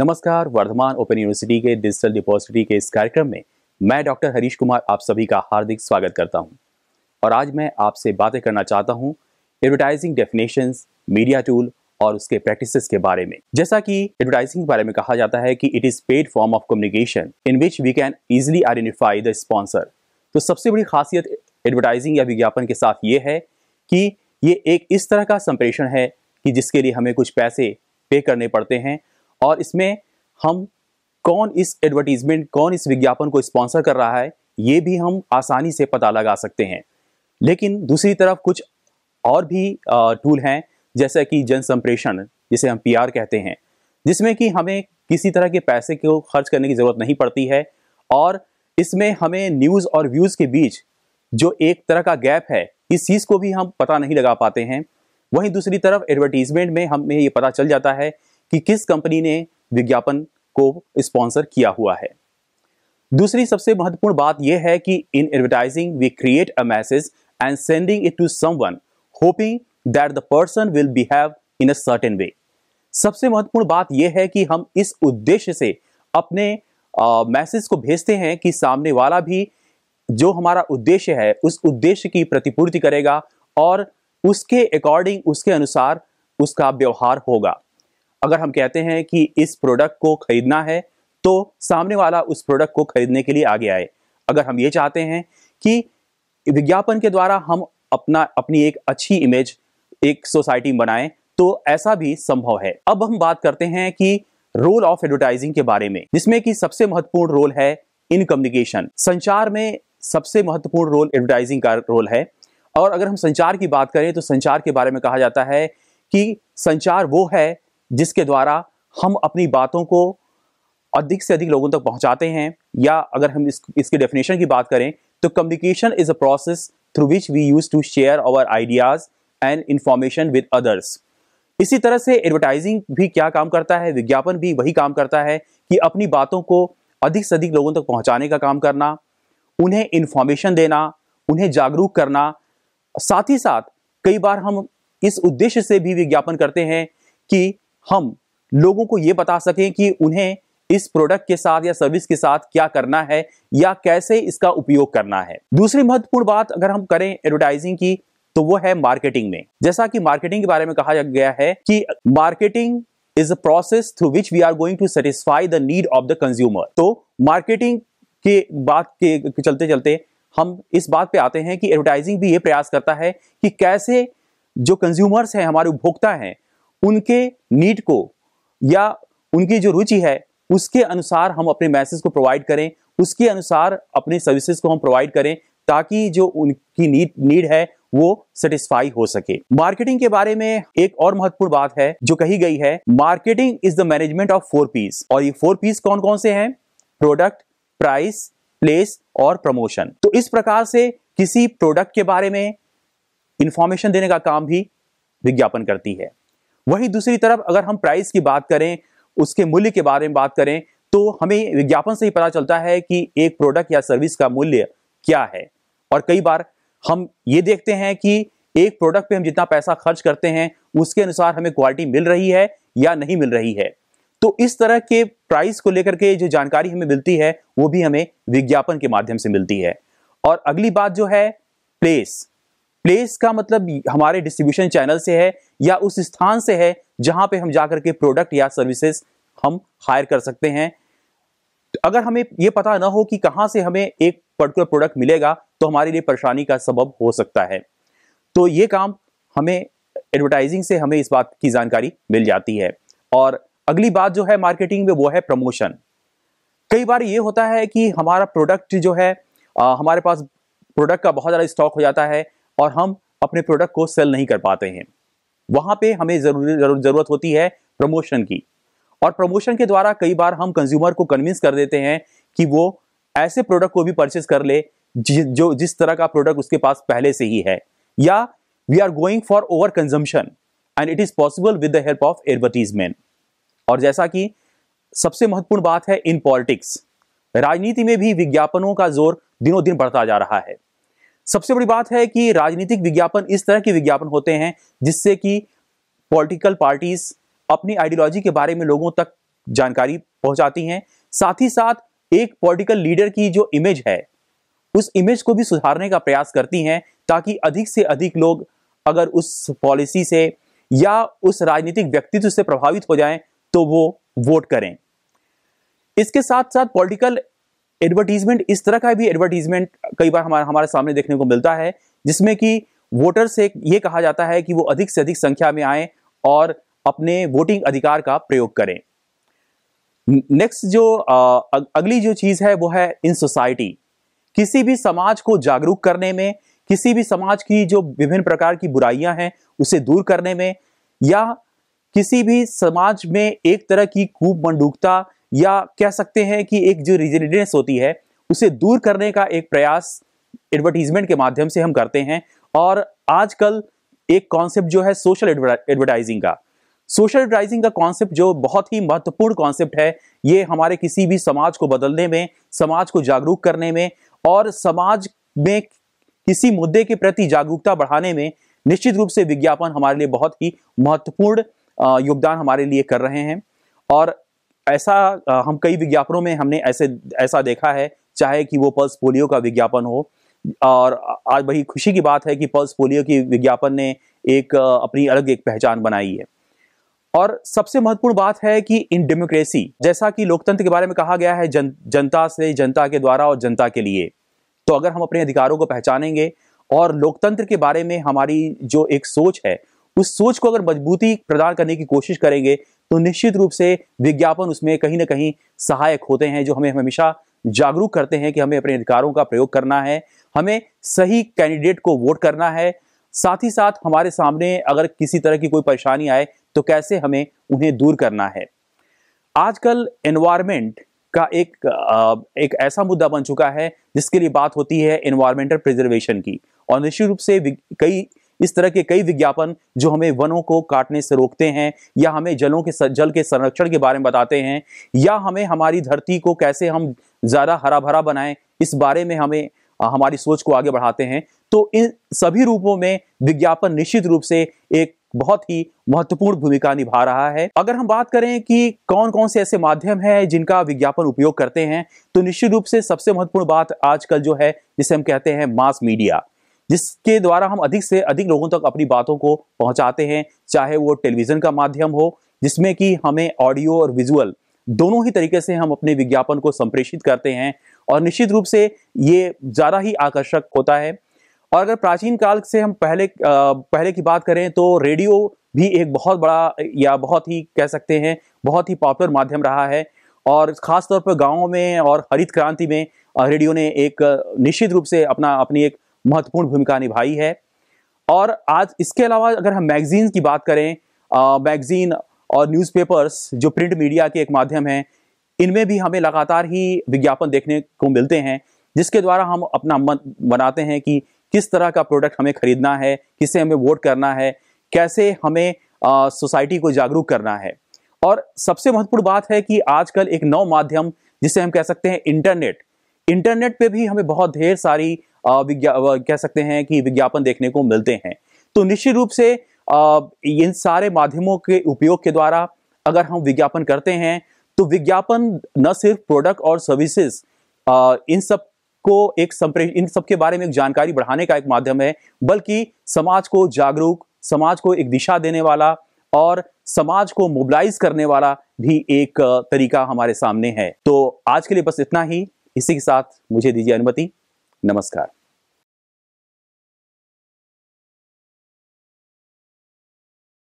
नमस्कार Vardhaman open university के digital depository के इस कार्यक्रम में मैं डॉक्टर हरीश कुमार आप सभी का हार्दिक स्वागत करता हूं और आज मैं आपसे बातें करना चाहता हूं एडवर्टाइजिंग डेफिनेशन मीडिया टूल और उसके प्रैक्टिसेस के बारे में जैसा कि एडवर्टाइजिंग के बारे में कहा जाता है कि it is paid form of communication in which we can easily identify the sponsor तो सबसे बड़ी खासियत एडवर्टाइजिंग या विज्ञापन के साथ ये है कि ये एक इस तरह का संप्रेषण है कि जिसके लिए हमें कुछ पैसे पे करने पड़ते हैं और इसमें हम कौन इस एडवर्टीजमेंट कौन इस विज्ञापन को स्पॉन्सर कर रहा है ये भी हम आसानी से पता लगा सकते हैं लेकिन दूसरी तरफ कुछ और भी टूल हैं जैसे कि जन जिसे हम पी कहते हैं जिसमें कि हमें किसी तरह के पैसे को खर्च करने की ज़रूरत नहीं पड़ती है और इसमें हमें न्यूज़ और व्यूज़ के बीच जो एक तरह का गैप है इस चीज़ को भी हम पता नहीं लगा पाते हैं वहीं दूसरी तरफ एडवर्टीजमेंट में हमें ये पता चल जाता है कि किस कंपनी ने विज्ञापन को स्पॉन्सर किया हुआ है दूसरी सबसे महत्वपूर्ण बात यह है कि in advertising we create a message and sending it to someone hoping that the person will behave in a certain way सबसे महत्वपूर्ण बात यह है कि हम इस उद्देश्य से अपने मैसेज को भेजते हैं कि सामने वाला भी जो हमारा उद्देश्य है उस उद्देश्य की प्रतिपूर्ति करेगा और उसके अकॉर्डिंग उसके अनुसार उसका व्यवहार होगा अगर हम कहते हैं कि इस प्रोडक्ट को खरीदना है तो सामने वाला उस प्रोडक्ट को खरीदने के लिए आगे आए अगर हम ये चाहते हैं कि विज्ञापन के द्वारा हम अपना अपनी एक अच्छी इमेज एक सोसाइटी में बनाएं तो ऐसा भी संभव है अब हम बात करते हैं कि रोल ऑफ एडवर्टाइजिंग के बारे में जिसमें कि सबसे महत्वपूर्ण रोल है इन कम्युनिकेशन संचार में सबसे महत्वपूर्ण रोल एडवर्टाइजिंग का रोल है और अगर हम संचार की बात करें तो संचार के बारे में कहा जाता है कि संचार वो है जिसके द्वारा हम अपनी बातों को अधिक से अधिक लोगों तक पहुंचाते हैं या अगर हम इस इसके डेफिनेशन की बात करें तो communication is a process through which we use to share our ideas and information with others इसी तरह से एडवर्टाइजिंग भी क्या काम करता है विज्ञापन भी वही काम करता है कि अपनी बातों को अधिक से अधिक लोगों तक पहुंचाने का काम करना उन्हें इन्फॉर्मेशन देना उन्हें जागरूक करना साथ ही साथ कई बार हम इस उद्देश्य से भी विज्ञापन करते हैं कि हम लोगों को ये बता सकें कि उन्हें इस प्रोडक्ट के साथ या सर्विस के साथ क्या करना है या कैसे इसका उपयोग करना है दूसरी महत्वपूर्ण बात अगर हम करें एडवर्टाइजिंग की तो वो है मार्केटिंग में जैसा कि मार्केटिंग के बारे में कहा गया है कि marketing is a process through which we are going to satisfy the need of the consumer तो मार्केटिंग के बात के चलते चलते हम इस बात पे आते हैं कि एडवर्टाइजिंग भी ये प्रयास करता है कि कैसे जो कंज्यूमर्स हैं हमारे उपभोक्ता हैं उनके नीड को या उनकी जो रुचि है उसके अनुसार हम अपने मैसेज को प्रोवाइड करें उसके अनुसार अपने सर्विसेज को हम प्रोवाइड करें ताकि जो उनकी नीड नीड है वो सेटिस्फाई हो सके मार्केटिंग के बारे में एक और महत्वपूर्ण बात है जो कही गई है marketing is the management of four Ps और ये फोर पीस कौन कौन से हैं प्रोडक्ट प्राइस प्लेस और प्रमोशन तो इस प्रकार से किसी प्रोडक्ट के बारे में इंफॉर्मेशन देने का काम भी विज्ञापन करती है वहीं दूसरी तरफ अगर हम प्राइस की बात करें उसके मूल्य के बारे में बात करें तो हमें विज्ञापन से ही पता चलता है कि एक प्रोडक्ट या सर्विस का मूल्य क्या है और कई बार हम ये देखते हैं कि एक प्रोडक्ट पे हम जितना पैसा खर्च करते हैं उसके अनुसार हमें क्वालिटी मिल रही है या नहीं मिल रही है तो इस तरह के प्राइस को लेकर के जो जानकारी हमें मिलती है वो भी हमें विज्ञापन के माध्यम से मिलती है और अगली बात जो है प्लेस प्लेस का मतलब हमारे डिस्ट्रीब्यूशन चैनल से है या उस स्थान से है जहां पे हम जाकर के प्रोडक्ट या सर्विसेज हम हायर कर सकते हैं अगर हमें ये पता ना हो कि कहाँ से हमें एक पर्टिकुलर प्रोडक्ट मिलेगा तो हमारे लिए परेशानी का सबब हो सकता है तो ये काम हमें एडवर्टाइजिंग से हमें इस बात की जानकारी मिल जाती है और अगली बात जो है मार्केटिंग में वो है प्रमोशन कई बार ये होता है कि हमारा प्रोडक्ट जो है आ, हमारे पास प्रोडक्ट का बहुत ज़्यादा स्टॉक हो जाता है और हम अपने प्रोडक्ट को सेल नहीं कर पाते हैं वहां पे हमें जरूर, जरूरत होती है प्रमोशन की और प्रमोशन के द्वारा कई बार हम कंज्यूमर को कन्विंस कर देते हैं कि वो ऐसे प्रोडक्ट को भी परचेस कर ले जि, जो जिस तरह का प्रोडक्ट उसके पास पहले से ही है या we are going for over consumption and it is possible with the help of advertisement और जैसा कि सबसे महत्वपूर्ण बात है इन पॉलिटिक्स राजनीति में भी विज्ञापनों का जोर दिनों दिन बढ़ता जा रहा है सबसे बड़ी बात है कि राजनीतिक विज्ञापन इस तरह के विज्ञापन होते हैं जिससे कि पॉलिटिकल पार्टीज अपनी आइडियोलॉजी के बारे में लोगों तक जानकारी पहुंचाती हैं साथ ही साथ एक पॉलिटिकल लीडर की जो इमेज है उस इमेज को भी सुधारने का प्रयास करती हैं ताकि अधिक से अधिक लोग अगर उस पॉलिसी से या उस राजनीतिक व्यक्तित्व से प्रभावित हो जाएं तो वो वोट करें इसके साथ साथ पॉलिटिकल एडवर्टीजमेंट इस तरह का भी एडवर्टीजमेंट कई बार हमारे हमारे सामने देखने को मिलता है जिसमें कि वोटर से ये कहा जाता है कि वो अधिक से अधिक संख्या में आए और अपने वोटिंग अधिकार का प्रयोग करें नेक्स्ट जो अगली जो चीज़ है वो है इन सोसाइटी किसी भी समाज को जागरूक करने में किसी भी समाज की जो विभिन्न प्रकार की बुराइयां हैं उसे दूर करने में या किसी भी समाज में एक तरह की कूप मंडूकता या कह सकते हैं कि एक जो रिजिडनेस होती है उसे दूर करने का एक प्रयास एडवर्टीजमेंट के माध्यम से हम करते हैं और आजकल एक कॉन्सेप्ट जो है सोशल एडवर्टाइजिंग का सोशल एडवर्टाइजिंग का कॉन्सेप्ट जो बहुत ही महत्वपूर्ण कॉन्सेप्ट है ये हमारे किसी भी समाज को बदलने में समाज को जागरूक करने में और समाज में किसी मुद्दे के प्रति जागरूकता बढ़ाने में निश्चित रूप से विज्ञापन हमारे लिए बहुत ही महत्वपूर्ण योगदान हमारे लिए कर रहे हैं और ऐसा हम कई विज्ञापनों में हमने ऐसे ऐसा देखा है चाहे कि वो पल्स पोलियो का विज्ञापन हो और आज बड़ी खुशी की बात है कि पल्स पोलियो की विज्ञापन ने एक अपनी अलग एक पहचान बनाई है और सबसे महत्वपूर्ण बात है कि इन डेमोक्रेसी जैसा कि लोकतंत्र के बारे में कहा गया है जन, जनता से जनता के द्वारा और जनता के लिए तो अगर हम अपने अधिकारों को पहचानेंगे और लोकतंत्र के बारे में हमारी जो एक सोच है उस सोच को अगर मजबूती प्रदान करने की कोशिश करेंगे तो निश्चित रूप से विज्ञापन उसमें कहीं ना कहीं सहायक होते हैं जो हमें हमेशा जागरूक करते हैं कि हमें अपने अधिकारों का प्रयोग करना है हमें सही कैंडिडेट को वोट करना है साथ ही साथ हमारे सामने अगर किसी तरह की कोई परेशानी आए तो कैसे हमें उन्हें दूर करना है आजकल एनवायरमेंट का एक एक ऐसा मुद्दा बन चुका है जिसके लिए बात होती है एनवायरमेंटल प्रिजर्वेशन की और निश्चित रूप से कई इस तरह के कई विज्ञापन जो हमें वनों को काटने से रोकते हैं या हमें जलों के जल के संरक्षण के बारे में बताते हैं या हमें हमारी धरती को कैसे हम ज़्यादा हरा भरा बनाएं इस बारे में हमें हमारी सोच को आगे बढ़ाते हैं तो इन सभी रूपों में विज्ञापन निश्चित रूप से एक बहुत ही महत्वपूर्ण भूमिका निभा रहा है अगर हम बात करें कि कौन कौन से ऐसे माध्यम हैं जिनका विज्ञापन उपयोग करते हैं तो निश्चित रूप से सबसे महत्वपूर्ण बात आजकल जो है जिसे हम कहते हैं मास मीडिया जिसके द्वारा हम अधिक से अधिक लोगों तक अपनी बातों को पहुंचाते हैं चाहे वो टेलीविज़न का माध्यम हो जिसमें कि हमें ऑडियो और विजुअल दोनों ही तरीके से हम अपने विज्ञापन को संप्रेषित करते हैं और निश्चित रूप से ये ज़्यादा ही आकर्षक होता है और अगर प्राचीन काल से हम पहले पहले की बात करें तो रेडियो भी एक बहुत बड़ा या बहुत ही कह सकते हैं बहुत ही पॉपुलर माध्यम रहा है और ख़ासतौर पर गाँव में और हरित क्रांति में रेडियो ने एक निश्चित रूप से अपना अपनी एक महत्वपूर्ण भूमिका निभाई है और आज इसके अलावा अगर हम मैगजीन की बात करें मैगजीन और न्यूज़पेपर्स जो प्रिंट मीडिया के एक माध्यम हैं इनमें भी हमें लगातार ही विज्ञापन देखने को मिलते हैं जिसके द्वारा हम अपना मन बनाते हैं कि किस तरह का प्रोडक्ट हमें खरीदना है किसे हमें वोट करना है कैसे हमें सोसाइटी को जागरूक करना है और सबसे महत्वपूर्ण बात है कि आजकल एक नौ माध्यम जिसे हम कह सकते हैं इंटरनेट इंटरनेट पे भी हमें बहुत ढेर सारी कह सकते हैं कि विज्ञापन देखने को मिलते हैं तो निश्चित रूप से इन सारे माध्यमों के उपयोग के द्वारा अगर हम विज्ञापन करते हैं तो विज्ञापन न सिर्फ प्रोडक्ट और सर्विसेज इन सब को एक इन सब के बारे में एक जानकारी बढ़ाने का एक माध्यम है बल्कि समाज को जागरूक समाज को एक दिशा देने वाला और समाज को मोबिलाइज करने वाला भी एक तरीका हमारे सामने है तो आज के लिए बस इतना ही इसी के साथ मुझे दीजिए अनुमति नमस्कार